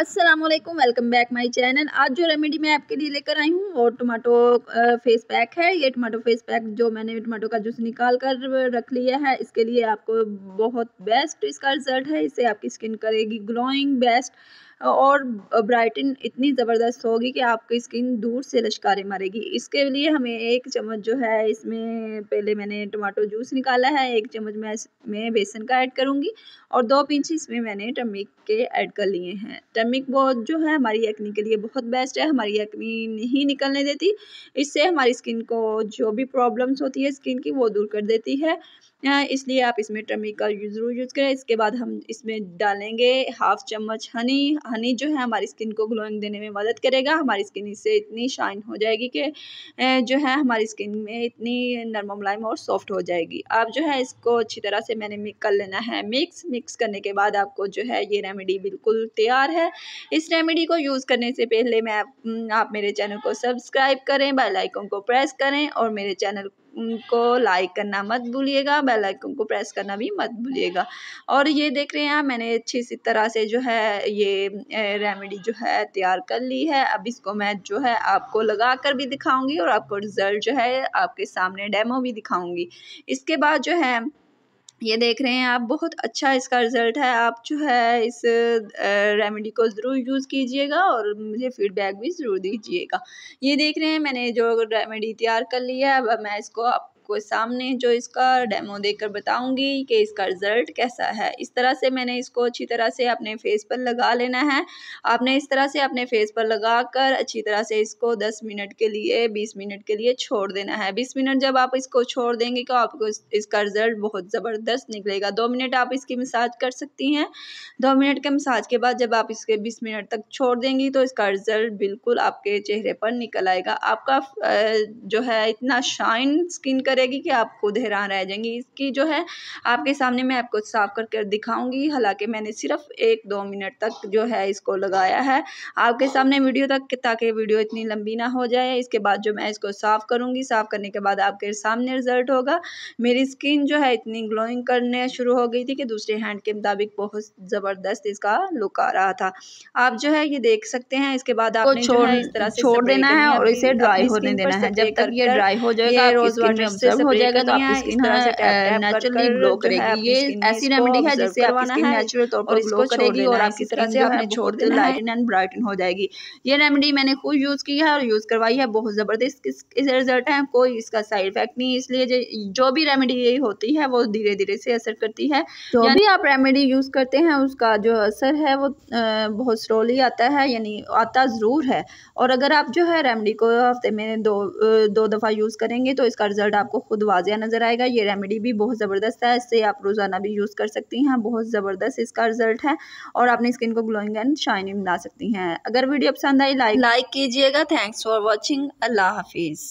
Aslam welcome back my channel आज जो remedy मैं आपके लिए लेकर आई हूँ वो टमाटो फेस पैक है ये टमाटो फेस पैक जो मैंने टमाटो का जूस निकाल कर रख लिया है इसके लिए आपको बहुत बेस्ट इसका रिजल्ट है इससे आपकी स्किन करेगी ग्लोइंग बेस्ट और ब्राइटन इतनी ज़बरदस्त होगी कि आपकी स्किन दूर से लश्कारे मारेगी इसके लिए हमें एक चम्मच जो है इसमें पहले मैंने टमाटो जूस निकाला है एक चम्मच मैं इसमें बेसन का ऐड करूँगी और दो पिंच इसमें मैंने टमिक के ऐड कर लिए हैं टमिक बहुत जो है हमारी एक्नी के लिए बहुत बेस्ट है हमारी एक्नी नहीं निकलने देती इससे हमारी स्किन को जो भी प्रॉब्लम्स होती है स्किन की वो दूर कर देती है इसलिए आप इसमें टमिक का ज़रूर यूज़ करें इसके बाद हम इसमें डालेंगे हाफ चम्मच हनी हनी जो है हमारी स्किन को ग्लोइंग देने में मदद करेगा हमारी स्किन इससे इतनी शाइन हो जाएगी कि जो है हमारी स्किन में इतनी नरम मुलायम और सॉफ्ट हो जाएगी अब जो है इसको अच्छी तरह से मैंने कर लेना है मिक्स मिक्स करने के बाद आपको जो है ये रेमेडी बिल्कुल तैयार है इस रेमेडी को यूज़ करने से पहले मैं आप, मेरे चैनल को सब्सक्राइब करें बेलाइकों को प्रेस करें और मेरे चैनल को लाइक करना मत भूलिएगा बेल आइकन को प्रेस करना भी मत भूलिएगा और ये देख रहे हैं आप मैंने अच्छी सी तरह से जो है ये रेमेडी जो है तैयार कर ली है अब इसको मैं जो है आपको लगा कर भी दिखाऊंगी और आपको रिज़ल्ट जो है आपके सामने डेमो भी दिखाऊंगी इसके बाद जो है ये देख रहे हैं आप बहुत अच्छा इसका रिज़ल्ट है आप जो है इस रेमेडी को ज़रूर यूज़ कीजिएगा और मुझे फीडबैक भी ज़रूर दीजिएगा ये देख रहे हैं मैंने जो रेमेडी तैयार कर ली है अब मैं इसको आप आपको सामने जो इसका डेमो देकर बताऊंगी कि इसका रिज़ल्ट कैसा है इस तरह से मैंने इसको अच्छी तरह से अपने फेस पर लगा लेना है आपने इस तरह से अपने फेस पर लगा कर अच्छी तरह से इसको दस मिनट के लिए बीस मिनट के लिए छोड़ देना है बीस मिनट जब आप इसको छोड़ देंगे तो आपको इसका रिज़ल्ट बहुत ज़बरदस्त निकलेगा दो मिनट आप इसकी मसाज कर सकती हैं दो मिनट के मसाज के बाद जब आप इसके बीस मिनट तक छोड़ देंगी तो इसका रिज़ल्ट बिल्कुल आपके चेहरे पर निकल आएगा आपका जो है इतना शाइन स्किन करेगा करेगी कि आप खुद हैरान रह जाएंगी इसकी जो है आपके सामने मैं आपको साफ करके कर दिखाऊँगी हालाँकि मैंने सिर्फ एक दो मिनट तक जो है इसको लगाया है आपके सामने वीडियो तक ताकि वीडियो इतनी लंबी ना हो जाए इसके बाद जो मैं इसको साफ़ करूंगी साफ़ करने के बाद आपके सामने रिज़ल्ट होगा मेरी स्किन जो है इतनी ग्लोइंग करने शुरू हो गई थी कि दूसरे हैंड के मुताबिक बहुत ज़बरदस्त इसका लुक आ रहा था आप जो है ये देख सकते हैं इसके बाद आपको छोड़ इस तरह से छोड़ देना है और इसे ड्राई होने देना है जब तक ये ड्राई हो जाएगा रोज़ वाटर से मतलब हो जाएगा तो आप इस आपकी स्किन नेचुरली ग्लो करेगी ये ऐसी रेमेडी है जिससे आपकी स्किन नेचुरल तौर पर ग्लो करेगी और आपकी तरह से आपने छोड़ दे लाइटन एंड ब्राइटन हो जाएगी ये रेमेडी मैंने खुद यूज़ की है और यूज़ करवाई है बहुत ज़बरदस्त इसके रिजल्ट है कोई इसका साइड इफेक्ट नहीं इसलिए जो भी रेमेडी यही होती है वो धीरे धीरे से असर करती है यानी आप रेमेडी यूज़ करते हैं उसका जो असर है वो बहुत स्लोली आता है यानी आता ज़रूर है और अगर आप जो है रेमेडी को हफ्ते में दो दो दफ़ा यूज़ करेंगे तो इसका रिज़ल्ट आप आपको खुद वाजिया नज़र आएगा ये रेमेडी भी बहुत ज़बरदस्त है इससे आप रोज़ाना भी यूज़ कर सकती हैं बहुत ज़बरदस्त इसका रिजल्ट है और अपनी स्किन को ग्लोइंग एंड शाइनिंग बना सकती हैं अगर वीडियो पसंद आई लाइक लाइक कीजिएगा थैंक्स फॉर वॉचिंग अल्लाह हाफिज़